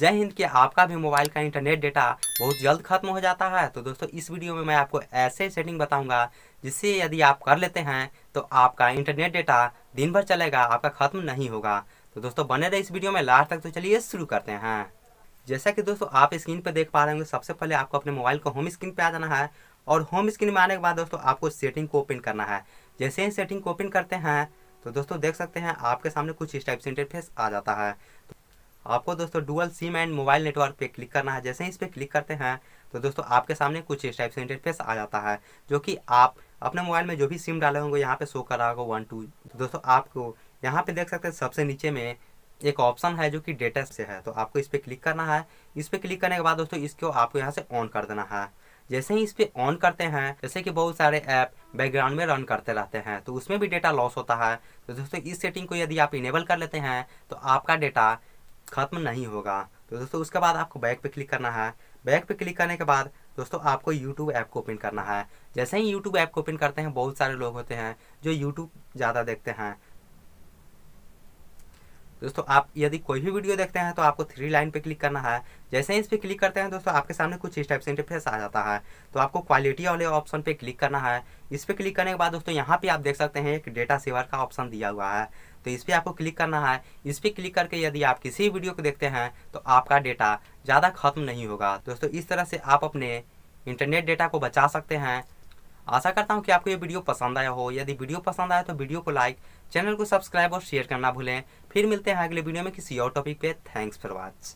जय हिंद के आपका भी मोबाइल का इंटरनेट डेटा बहुत जल्द खत्म हो जाता है तो दोस्तों इस वीडियो में मैं आपको ऐसे सेटिंग बताऊंगा जिससे यदि आप कर लेते हैं तो आपका इंटरनेट डेटा दिन भर चलेगा आपका ख़त्म नहीं होगा तो दोस्तों बने रहे इस वीडियो में लास्ट तक तो चलिए शुरू करते हैं जैसा कि दोस्तों आप स्क्रीन पर देख पा रहे होंगे सबसे पहले आपको अपने मोबाइल को होम स्क्रीन पर आ जाना है और होम स्क्रीन में आने के बाद दोस्तों आपको सेटिंग को ओपन करना है जैसे ही सेटिंग को ओपन करते हैं तो दोस्तों देख सकते हैं आपके सामने कुछ इस टाइप से इंटरफेस आ जाता है आपको दोस्तों dual SIM and mobile network पे क्लिक करना है जैसे ही इस पर क्लिक करते हैं तो दोस्तों आपके सामने कुछ इस टाइप से इंटरफेस आ जाता है जो कि आप अपने मोबाइल में जो भी सिम डाले होंगे यहाँ पे शो कर रहा होगा वन टू तो दोस्तों आपको यहाँ पे देख सकते हैं सबसे नीचे में एक ऑप्शन है जो कि डेटा से है तो आपको इस पर क्लिक करना है इस पर क्लिक करने के बाद दोस्तों इसको आपको यहाँ से ऑन कर देना है जैसे ही इस पर ऑन करते हैं जैसे कि बहुत सारे ऐप बैकग्राउंड में रन करते रहते हैं तो उसमें भी डेटा लॉस होता है तो दोस्तों इस सेटिंग को यदि आप इनेबल कर लेते हैं तो आपका डेटा ख़त्म नहीं होगा तो दोस्तों उसके बाद आपको बैक पे क्लिक करना है बैक पे क्लिक करने के बाद दोस्तों आपको यूट्यूब ऐप को ओपन करना है जैसे ही यूट्यूब ऐप को ओपन करते हैं बहुत सारे लोग होते हैं जो यूट्यूब ज़्यादा देखते हैं दोस्तों आप यदि कोई भी वीडियो देखते हैं तो आपको थ्री लाइन पे क्लिक करना है जैसे ही इस पर क्लिक करते हैं दोस्तों आपके सामने कुछ इस टाइप से इंटरफेस आ जाता है तो आपको क्वालिटी वाले ऑप्शन पे क्लिक करना है इस पर क्लिक करने के बाद दोस्तों यहाँ पे आप देख सकते हैं एक डेटा सेवर का ऑप्शन दिया हुआ है तो इस पर आपको क्लिक करना है इस पर क्लिक करके यदि आप किसी वीडियो को देखते हैं तो आपका डेटा ज़्यादा खत्म नहीं होगा दोस्तों इस तरह से आप अपने इंटरनेट डेटा को बचा सकते हैं आशा करता हूँ कि आपको ये वीडियो पसंद आया हो यदि वीडियो पसंद आया तो वीडियो को लाइक चैनल को सब्सक्राइब और शेयर करना भूलें फिर मिलते हैं अगले वीडियो में किसी और टॉपिक पे थैंक्स फॉर वॉच